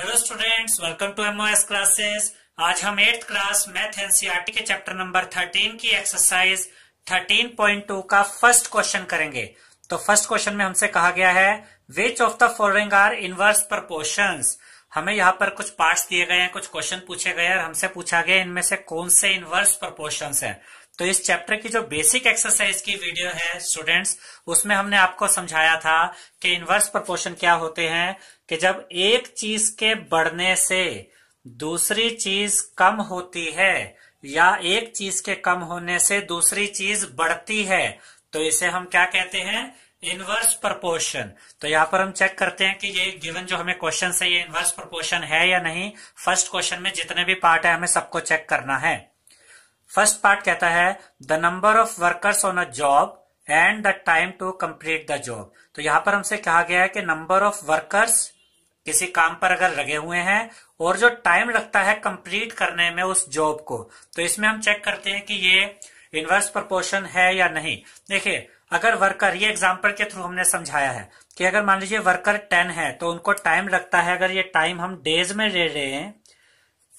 hello students welcome to MOS classes आज हम eighth class math NCERT के chapter number 13 की एक्सरसाइज 13.2 का फर्स्ट क्वेश्चन करेंगे तो फर्स्ट क्वेश्चन में हमसे कहा गया है which of the following are inverse proportion हमें यहाँ पर कुछ पार्ट्स दिए गए हैं कुछ क्वेश्चन पूछे गए हैं और हमसे पूछा गया इनमें से कौन से इनवर्स प्रपोर्शन है तो इस चैप्टर की जो बेसिक एक्सरसाइज की वीडियो है स्टूडेंट्स उसमें हमने आपको समझाया था कि इनवर्स प्रपोर्शन क्या होते हैं कि जब एक चीज के बढ़ने से दूसरी चीज कम होती है या एक चीज के कम होने से दूसरी चीज बढ़ती है तो इसे हम क्या कहते हैं इनवर्स प्रपोर्शन तो यहाँ पर हम चेक करते हैं कि ये गिवन जो हमें क्वेश्चन है ये इनवर्स प्रपोर्शन है या नहीं फर्स्ट क्वेश्चन में जितने भी पार्ट है हमें सबको चेक करना है फर्स्ट पार्ट कहता है the number of workers on a job and the time to complete the job तो यहां पर हमसे कहा गया है कि नंबर ऑफ वर्कर्स किसी काम पर अगर लगे हुए हैं और जो टाइम लगता है कंप्लीट करने में उस जॉब को तो इसमें हम चेक करते हैं कि ये इनवर्स प्रपोर्शन है या नहीं देखिए अगर वर्कर ये एग्जाम्पल के थ्रू हमने समझाया है कि अगर मान लीजिए वर्कर टेन है तो उनको टाइम लगता है अगर ये टाइम हम डेज में ले रहे हैं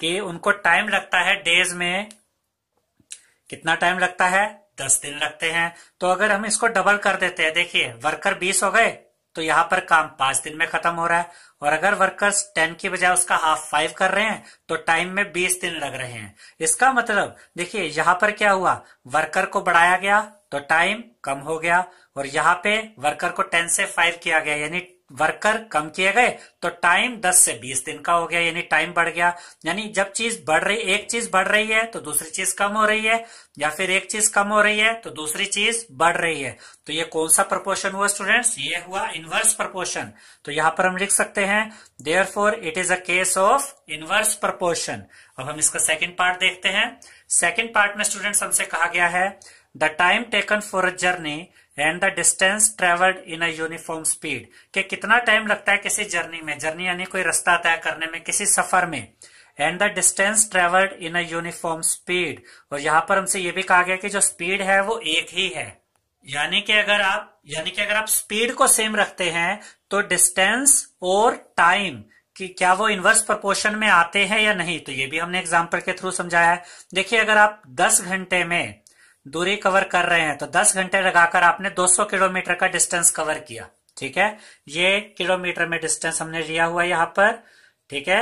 कि उनको टाइम लगता है डेज में कितना टाइम लगता है दस दिन लगते हैं तो अगर हम इसको डबल कर देते हैं देखिए वर्कर बीस हो गए तो यहाँ पर काम पांच दिन में खत्म हो रहा है और अगर वर्कर्स टेन की बजाय उसका हाफ फाइव कर रहे हैं तो टाइम में बीस दिन लग रहे हैं इसका मतलब देखिए यहाँ पर क्या हुआ वर्कर को बढ़ाया गया तो टाइम कम हो गया और यहाँ पे वर्कर को टेन से फाइव किया गया यानी वर्कर कम किए गए तो टाइम 10 से 20 दिन का हो गया यानी टाइम बढ़ गया यानी जब चीज बढ़ रही एक चीज बढ़ रही है तो दूसरी चीज कम हो रही है या फिर एक चीज कम हो रही है तो दूसरी चीज बढ़ रही है तो ये कौन सा प्रपोर्शन हुआ स्टूडेंट्स ये हुआ इनवर्स प्रपोर्शन तो यहां पर हम लिख सकते हैं therefore it is a case of inverse proportion अब हम इसका सेकेंड पार्ट देखते हैं सेकेंड पार्ट में स्टूडेंट्स हमसे कहा गया है the time taken for a journey and the distance travelled in a uniform speed के कितना टाइम लगता है किसी जर्नी में जर्नी यानी कोई रास्ता तय करने में किसी सफर में and the distance travelled in a uniform speed और यहां पर हमसे ये भी कहा गया कि जो स्पीड है वो एक ही है यानी कि अगर आप यानी कि अगर आप स्पीड को सेम रखते हैं तो डिस्टेंस और टाइम कि क्या वो इन्वर्स प्रपोर्शन में आते हैं या नहीं तो ये भी हमने एग्जाम्पल के थ्रू समझाया है देखिए अगर आप 10 घंटे में दूरी कवर कर रहे हैं तो 10 घंटे लगाकर आपने 200 किलोमीटर का डिस्टेंस कवर किया ठीक है ये किलोमीटर में डिस्टेंस हमने लिया हुआ यहां पर ठीक है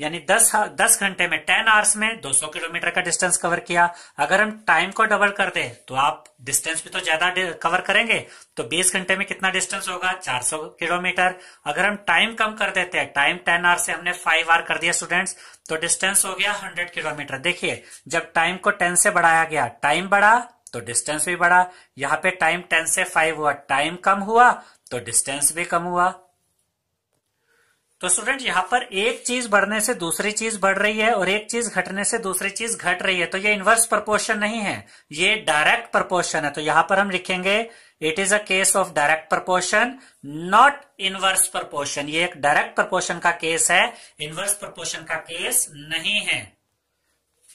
यानी 10 दस घंटे में 10 आवर्स में 200 किलोमीटर का डिस्टेंस कवर किया अगर हम टाइम को डबल कर दे तो आप डिस्टेंस भी तो ज्यादा कवर करेंगे तो 20 घंटे में कितना डिस्टेंस होगा 400 किलोमीटर अगर हम टाइम कम कर देते हैं टाइम 10 आवर्स से हमने 5 आवर कर दिया स्टूडेंट्स तो डिस्टेंस हो गया 100 किलोमीटर देखिए जब टाइम को 10 से बढ़ाया गया टाइम बढ़ा तो डिस्टेंस भी बढ़ा यहाँ पे टाइम 10 से 5 हुआ टाइम कम हुआ तो डिस्टेंस भी कम हुआ तो स्टूडेंट यहाँ पर एक चीज बढ़ने से दूसरी चीज बढ़ रही है और एक चीज घटने से दूसरी चीज घट रही है तो ये इन्वर्स प्रपोर्शन नहीं है ये डायरेक्ट प्रपोर्शन है तो यहां पर हम लिखेंगे it is a case of direct proportion not inverse proportion ये एक डायरेक्ट प्रपोर्शन का केस है इनवर्स प्रपोर्शन का केस नहीं है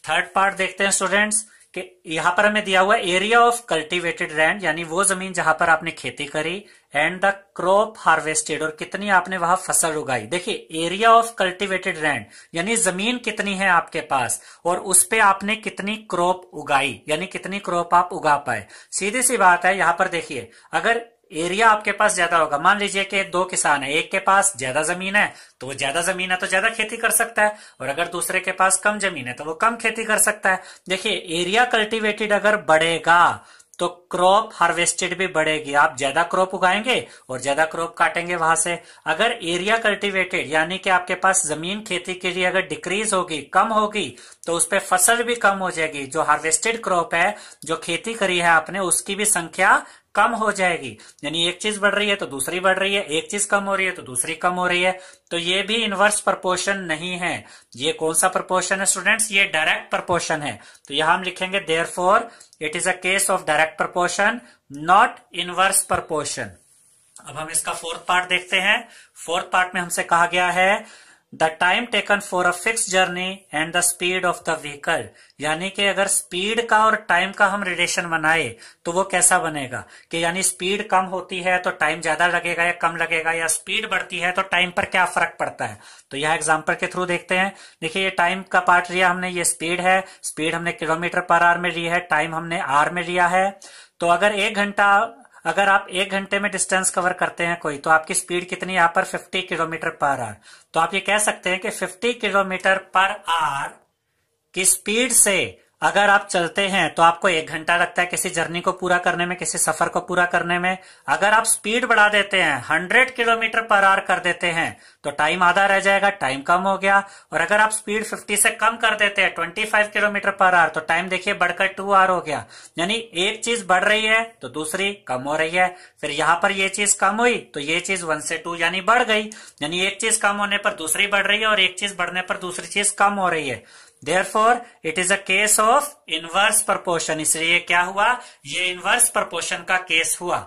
थर्ड पार्ट देखते हैं स्टूडेंट्स कि यहां पर हमें दिया हुआ एरिया ऑफ कल्टीवेटेड लैंड यानी वो जमीन जहां पर आपने खेती करी एंड द क्रॉप हार्वेस्टेड और कितनी आपने वहां फसल उगाई देखिए एरिया ऑफ कल्टीवेटेड लैंड यानी जमीन कितनी है आपके पास और उस पे आपने कितनी क्रॉप उगाई यानी कितनी क्रॉप आप उगा पाए सीधी सी बात है यहां पर देखिए अगर एरिया आपके पास ज्यादा होगा मान लीजिए कि दो किसान है एक के पास ज्यादा जमीन है तो वो ज्यादा जमीन है तो ज्यादा खेती कर सकता है और अगर दूसरे के पास कम जमीन है तो वो कम खेती कर सकता है देखिए एरिया कल्टीवेटेड अगर बढ़ेगा तो क्रॉप हार्वेस्टेड भी बढ़ेगी आप ज्यादा क्रॉप उगाएंगे और ज्यादा क्रॉप काटेंगे वहां से अगर एरिया कल्टीवेटेड यानी कि आपके पास जमीन खेती के लिए अगर डिक्रीज होगी कम होगी तो उसपे फसल भी कम हो जाएगी जो हार्वेस्टेड क्रॉप है जो खेती करी है आपने उसकी भी संख्या कम हो जाएगी यानी एक चीज बढ़ रही है तो दूसरी बढ़ रही है एक चीज कम हो रही है तो दूसरी कम हो रही है तो ये भी इनवर्स प्रपोर्शन नहीं है ये कौन सा प्रपोर्शन है स्टूडेंट्स ये डायरेक्ट प्रपोर्शन है तो यहां हम लिखेंगे therefore it is a case of direct proportion not inverse proportion अब हम इसका फोर्थ पार्ट देखते हैं फोर्थ पार्ट में हमसे कहा गया है the time taken for a fix journey and the speed of the vehicle यानी कि अगर स्पीड का और टाइम का हम रिलेशन बनाए तो वो कैसा बनेगा कि यानी स्पीड कम होती है तो टाइम ज्यादा लगेगा या कम लगेगा या स्पीड बढ़ती है तो टाइम पर क्या फर्क पड़ता है तो यह एग्जाम्पल के थ्रू देखते हैं देखिए ये टाइम का पार्ट लिया हमने ये स्पीड है स्पीड हमने किलोमीटर पर आर में ली है टाइम हमने आर में लिया है तो अगर एक घंटा अगर आप एक घंटे में डिस्टेंस कवर करते हैं कोई तो आपकी स्पीड कितनी यहाँ पर 50 किलोमीटर पर आर तो आप ये कह सकते हैं कि 50 किलोमीटर पर आर की स्पीड से अगर आप चलते हैं तो आपको एक घंटा लगता है किसी जर्नी को पूरा करने में किसी सफर को पूरा करने में अगर आप स्पीड बढ़ा देते हैं हंड्रेड किलोमीटर पर आर कर देते हैं तो टाइम आधा रह जाएगा टाइम कम हो गया और अगर आप स्पीड फिफ्टी से कम कर देते हैं ट्वेंटी फाइव किलोमीटर पर आर तो टाइम देखिए बढ़कर टू आर हो गया यानी एक चीज बढ़ रही है तो दूसरी कम हो रही है फिर यहां पर यह चीज कम हुई तो ये चीज वन से टू यानी बढ़ गई यानी एक चीज कम होने पर दूसरी बढ़ रही है और एक चीज बढ़ने पर दूसरी चीज कम हो रही है therefore it is a case of inverse proportion इसलिए क्या हुआ ये इनवर्स प्रपोर्शन का केस हुआ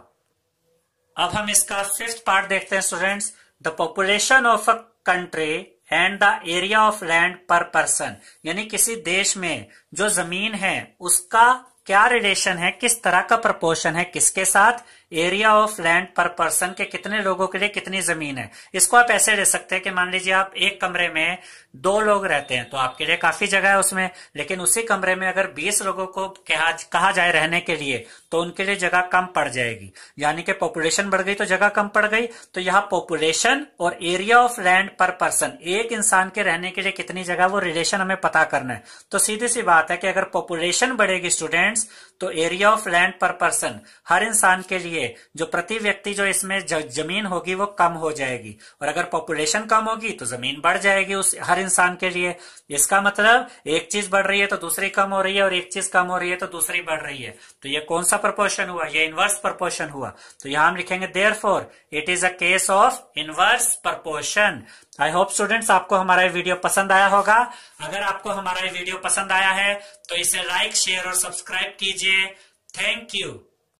अब हम इसका फिफ्थ पार्ट देखते हैं students the population of a country and the area of land per person यानी किसी देश में जो जमीन है उसका क्या रिलेशन है किस तरह का प्रपोर्शन है किसके साथ area of land per person के कितने लोगों के लिए कितनी जमीन है इसको आप ऐसे ले सकते हैं कि मान लीजिए आप एक कमरे में दो लोग रहते हैं तो आपके लिए काफी जगह है उसमें लेकिन उसी कमरे में अगर बीस लोगों को कहा जाए रहने के लिए तो उनके लिए जगह कम पड़ जाएगी यानी कि पॉपुलेशन बढ़ गई तो जगह कम पड़ गई तो यहाँ पॉपुलेशन और area of land per person एक इंसान के रहने के लिए कितनी जगह वो रिलेशन हमें पता करना है तो सीधी सी बात है कि अगर पॉपुलेशन बढ़ेगी स्टूडेंट्स तो area of land per person हर इंसान के लिए जो प्रति व्यक्ति जो इसमें जमीन होगी वो कम हो जाएगी और अगर पॉपुलेशन कम होगी तो जमीन बढ़ जाएगी उस हर इंसान के लिए इसका मतलब एक चीज बढ़ रही है तो दूसरी कम हो रही है और एक चीज कम हो रही है तो दूसरी बढ़ रही है तो ये कौन सा प्रपोर्शन हुआ ये इनवर्स प्रपोर्शन हुआ तो यहां हम लिखेंगे therefore it is a case of inverse proportion I hope students आपको हमारा वीडियो पसंद आया होगा अगर आपको हमारा वीडियो पसंद आया है तो इसे लाइक शेयर और सब्सक्राइब कीजिए थैंक यू